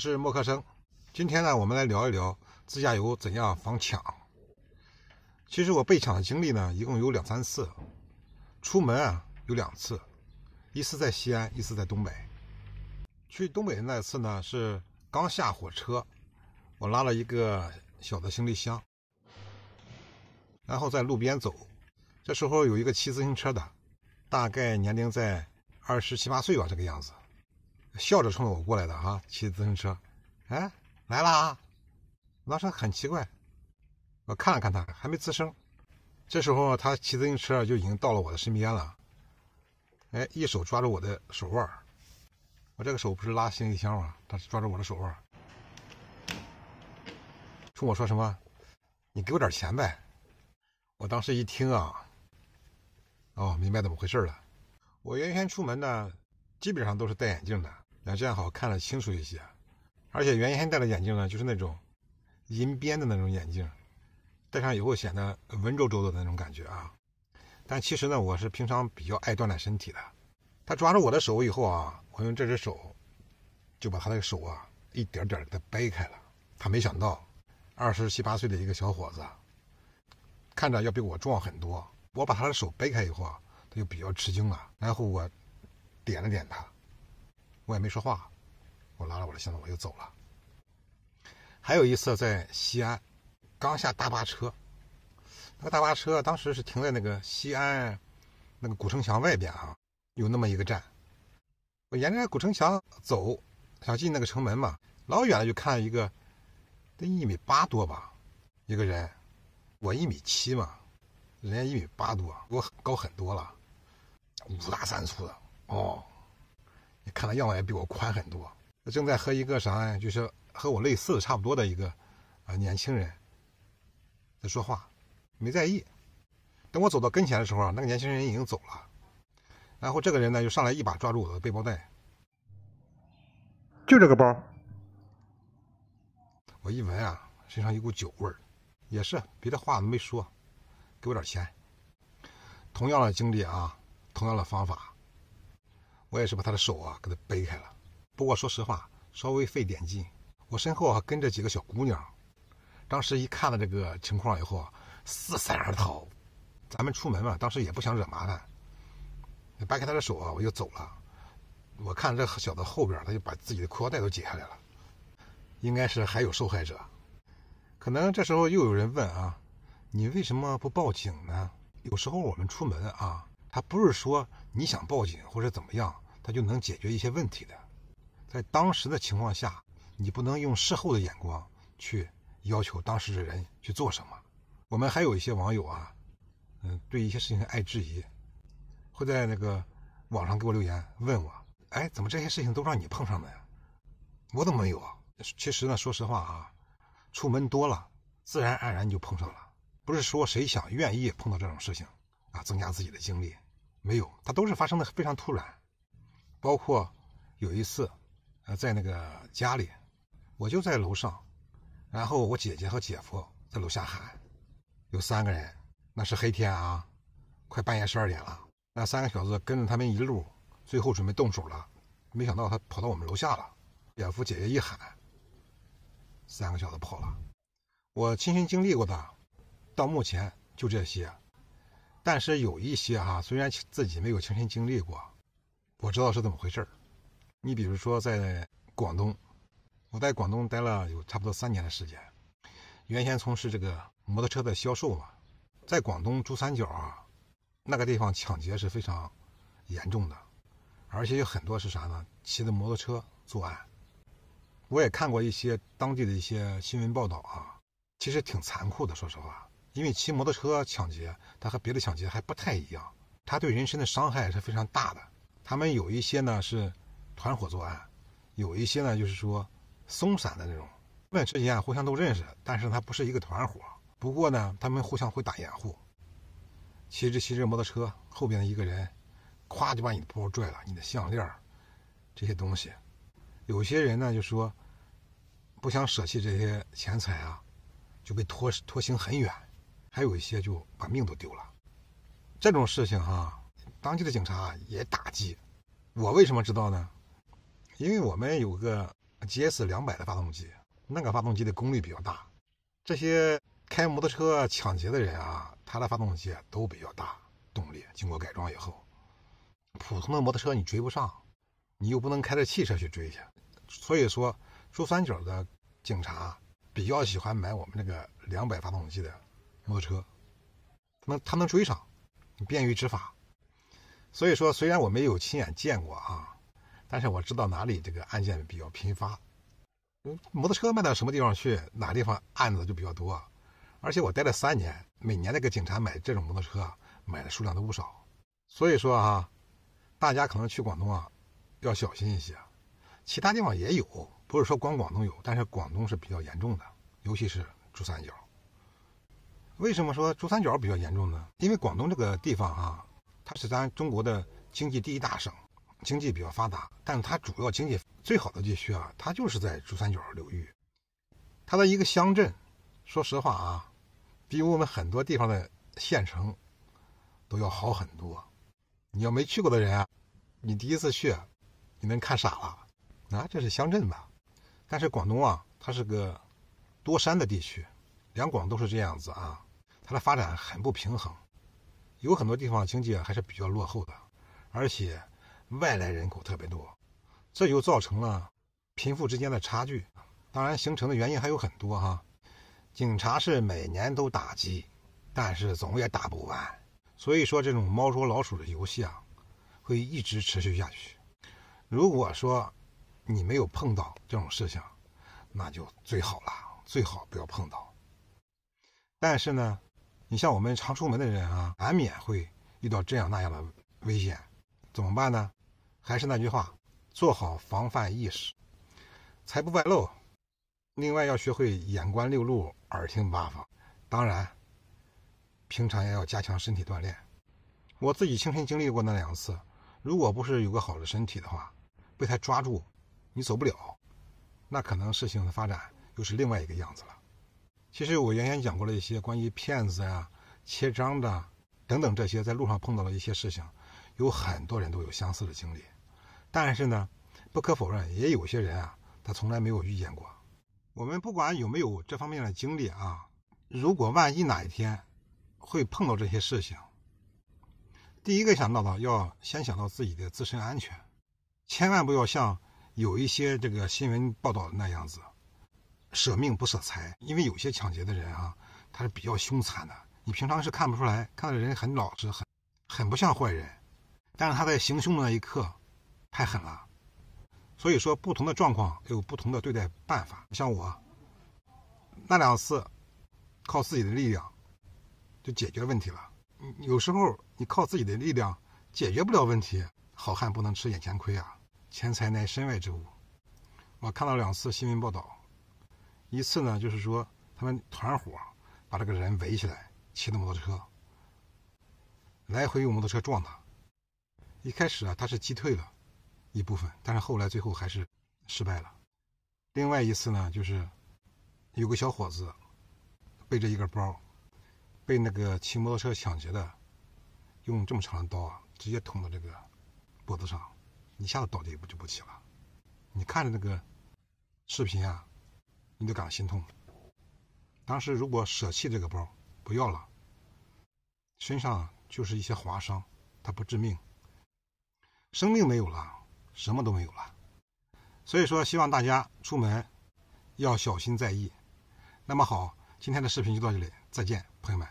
是莫克生。今天呢，我们来聊一聊自驾游怎样防抢。其实我被抢的经历呢，一共有两三次。出门啊，有两次，一次在西安，一次在东北。去东北那次呢，是刚下火车，我拉了一个小的行李箱，然后在路边走。这时候有一个骑自行车的，大概年龄在二十七八岁吧，这个样子。笑着冲着我过来的啊，骑自行车，哎，来了啊！当时很奇怪，我看了看他，还没吱声。这时候他骑自行车就已经到了我的身边了，哎，一手抓住我的手腕儿，我这个手不是拉行李箱吗？他抓住我的手腕儿，冲我说什么？你给我点钱呗！我当时一听啊，哦，明白怎么回事了。我原先出门呢，基本上都是戴眼镜的。这样好看了清楚一些，而且原先戴的眼镜呢，就是那种银边的那种眼镜，戴上以后显得文绉绉的那种感觉啊。但其实呢，我是平常比较爱锻炼身体的。他抓住我的手以后啊，我用这只手就把他的手啊一点点的掰开了。他没想到，二十七八岁的一个小伙子，看着要比我壮很多。我把他的手掰开以后啊，他就比较吃惊了。然后我点了点他。我也没说话，我拉着我的箱子，我又走了。还有一次在西安，刚下大巴车，那个大巴车当时是停在那个西安那个古城墙外边啊，有那么一个站，我沿着古城墙走，想进那个城门嘛，老远就看一个，得一米八多吧，一个人，我一米七嘛，人家一米八多，比我高很多了，五大三粗的哦。看他样子也比我宽很多，正在和一个啥呀，就是和我类似的差不多的一个啊年轻人在说话，没在意。等我走到跟前的时候那个年轻人已经走了，然后这个人呢就上来一把抓住我的背包带，就这个包。我一闻啊，身上一股酒味儿，也是，别的话都没说，给我点钱。同样的经历啊，同样的方法。我也是把他的手啊给他掰开了，不过说实话，稍微费点劲。我身后啊跟着几个小姑娘，当时一看到这个情况以后啊，四散而逃。咱们出门嘛，当时也不想惹麻烦。掰开他的手啊，我就走了。我看这小子后边，他就把自己的裤腰带都解下来了，应该是还有受害者。可能这时候又有人问啊，你为什么不报警呢？有时候我们出门啊。他不是说你想报警或者怎么样，他就能解决一些问题的。在当时的情况下，你不能用事后的眼光去要求当时的人去做什么。我们还有一些网友啊，嗯，对一些事情爱质疑，会在那个网上给我留言问我：哎，怎么这些事情都让你碰上了？我怎么没有啊？其实呢，说实话啊，出门多了，自然而然就碰上了，不是说谁想愿意碰到这种事情。啊，增加自己的经历，没有，它都是发生的非常突然。包括有一次，呃，在那个家里，我就在楼上，然后我姐姐和姐夫在楼下喊，有三个人，那是黑天啊，快半夜十二点了，那三个小子跟着他们一路，最后准备动手了，没想到他跑到我们楼下了，姐夫姐姐一喊，三个小子跑了。我亲身经历过的，到目前就这些。但是有一些哈，虽然自己没有亲身经历过，我知道是怎么回事儿。你比如说在广东，我在广东待了有差不多三年的时间，原先从事这个摩托车的销售嘛，在广东珠三角啊，那个地方抢劫是非常严重的，而且有很多是啥呢？骑着摩托车作案。我也看过一些当地的一些新闻报道啊，其实挺残酷的，说实话。因为骑摩托车抢劫，它和别的抢劫还不太一样，它对人身的伤害是非常大的。他们有一些呢是团伙作案，有一些呢就是说松散的那种，他们之啊互相都认识，但是它不是一个团伙。不过呢，他们互相会打掩护，骑着骑着摩托车，后边的一个人，咵就把你的包拽了，你的项链，这些东西。有些人呢就说不想舍弃这些钱财啊，就被拖拖行很远。还有一些就把命都丢了，这种事情哈，当地的警察也打击。我为什么知道呢？因为我们有个 GS 两百的发动机，那个发动机的功率比较大。这些开摩托车抢劫的人啊，他的发动机都比较大，动力经过改装以后，普通的摩托车你追不上，你又不能开着汽车去追去。所以说，珠三角的警察比较喜欢买我们这个两百发动机的。摩托车，能他能追上，便于执法。所以说，虽然我没有亲眼见过啊，但是我知道哪里这个案件比较频发。嗯，摩托车卖到什么地方去，哪地方案子就比较多。而且我待了三年，每年那个警察买这种摩托车啊，买的数量都不少。所以说啊，大家可能去广东啊，要小心一些。其他地方也有，不是说光广东有，但是广东是比较严重的，尤其是珠三角。为什么说珠三角比较严重呢？因为广东这个地方啊，它是咱中国的经济第一大省，经济比较发达，但是它主要经济最好的地区啊，它就是在珠三角流域。它的一个乡镇，说实话啊，比我们很多地方的县城都要好很多。你要没去过的人，啊，你第一次去，你能看傻了，啊，这是乡镇吧？但是广东啊，它是个多山的地区，两广都是这样子啊。它的发展很不平衡，有很多地方经济还是比较落后的，而且外来人口特别多，这就造成了贫富之间的差距。当然，形成的原因还有很多哈。警察是每年都打击，但是总也打不完，所以说这种猫捉老鼠的游戏啊，会一直持续下去。如果说你没有碰到这种事情，那就最好了，最好不要碰到。但是呢。你像我们常出门的人啊，难免会遇到这样那样的危险，怎么办呢？还是那句话，做好防范意识，财不外露。另外，要学会眼观六路，耳听八方。当然，平常也要加强身体锻炼。我自己亲身经历过那两次，如果不是有个好的身体的话，被他抓住，你走不了，那可能事情的发展又是另外一个样子了。其实我原先讲过了一些关于骗子呀、切章的等等这些，在路上碰到了一些事情，有很多人都有相似的经历。但是呢，不可否认，也有些人啊，他从来没有遇见过。我们不管有没有这方面的经历啊，如果万一哪一天会碰到这些事情，第一个想到的要先想到自己的自身安全，千万不要像有一些这个新闻报道那样子。舍命不舍财，因为有些抢劫的人啊，他是比较凶残的。你平常是看不出来，看到的人很老实，很很不像坏人，但是他在行凶的那一刻太狠了。所以说，不同的状况有不同的对待办法。像我那两次，靠自己的力量就解决问题了。有时候你靠自己的力量解决不了问题，好汉不能吃眼前亏啊！钱财乃身外之物。我看到两次新闻报道。一次呢，就是说他们团伙把这个人围起来，骑摩托车来回用摩托车撞他。一开始啊，他是击退了一部分，但是后来最后还是失败了。另外一次呢，就是有个小伙子背着一个包，被那个骑摩托车抢劫的用这么长的刀啊，直接捅到这个脖子上，一下子倒地就不起了。你看着那个视频啊。你都感到心痛。当时如果舍弃这个包，不要了，身上就是一些划伤，它不致命，生命没有了，什么都没有了。所以说，希望大家出门要小心在意。那么好，今天的视频就到这里，再见，朋友们。